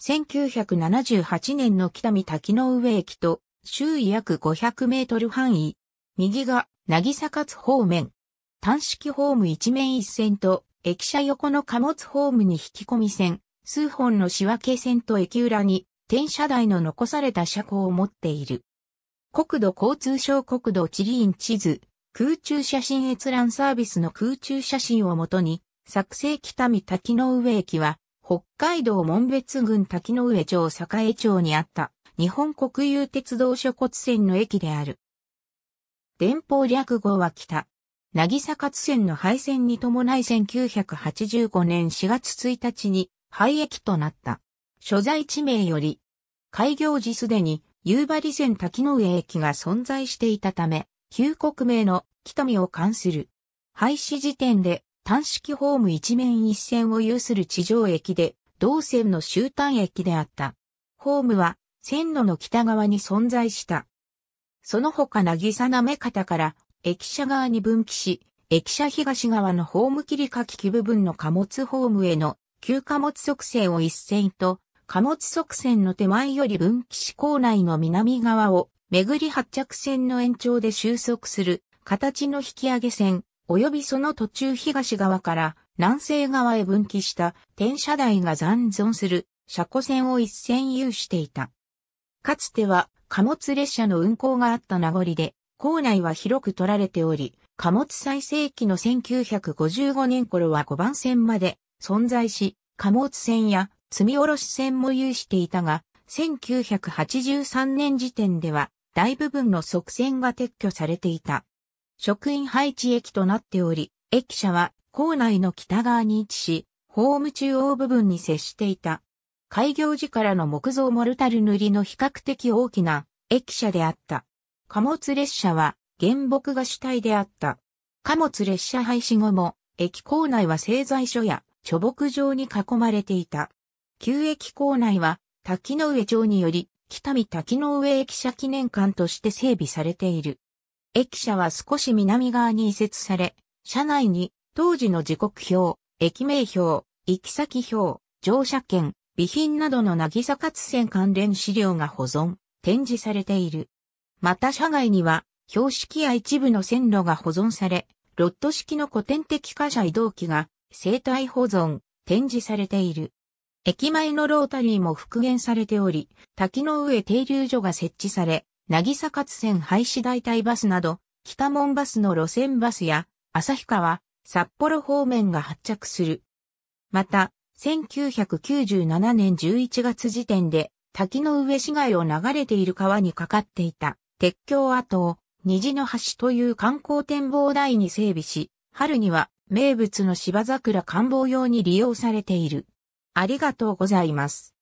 1978年の北見滝の上駅と周囲約500メートル範囲。右が、渚勝方面。単式ホーム一面一線と、駅舎横の貨物ホームに引き込み線、数本の仕分け線と駅裏に、転車台の残された車庫を持っている。国土交通省国土地理院地図、空中写真閲覧サービスの空中写真をもとに、作成北見滝の上駅は、北海道門別郡滝上町栄町にあった日本国有鉄道諸骨線の駅である。電報略語は北。なぎさかつ線の廃線に伴い1985年4月1日に廃駅となった。所在地名より、開業時すでに夕張線滝上駅が存在していたため、旧国名の北見を関する。廃止時点で単式ホーム一面一線を有する地上駅で、同線の終端駅であった。ホームは線路の北側に存在した。その他渚なめ方から駅舎側に分岐し、駅舎東側のホーム切り書き機部分の貨物ホームへの旧貨物側線を一線と、貨物側線の手前より分岐し構内の南側を巡り発着線の延長で収束する形の引き上げ線、及びその途中東側から南西側へ分岐した転車台が残存する車庫線を一線有していた。かつては貨物列車の運行があった名残で、校内は広く取られており、貨物最盛期の1955年頃は5番線まで存在し、貨物線や積み下ろし線も有していたが、1983年時点では大部分の側線が撤去されていた。職員配置駅となっており、駅舎は構内の北側に位置し、ホーム中央部分に接していた。開業時からの木造モルタル塗りの比較的大きな駅舎であった。貨物列車は原木が主体であった。貨物列車廃止後も駅構内は製材所や貯木場に囲まれていた。旧駅構内は滝の上町により北見滝の上駅舎記念館として整備されている。駅舎は少し南側に移設され、車内に当時の時刻表、駅名表、行き先表、乗車券、備品などの渚活線関連資料が保存、展示されている。また車外には、標識や一部の線路が保存され、ロット式の古典的貨車移動機が生態保存、展示されている。駅前のロータリーも復元されており、滝の上停留所が設置され、渚勝線廃止代替バスなど、北門バスの路線バスや、旭川、札幌方面が発着する。また、1997年11月時点で、滝の上市街を流れている川にかかっていた、鉄橋跡を、虹の橋という観光展望台に整備し、春には名物の芝桜観望用に利用されている。ありがとうございます。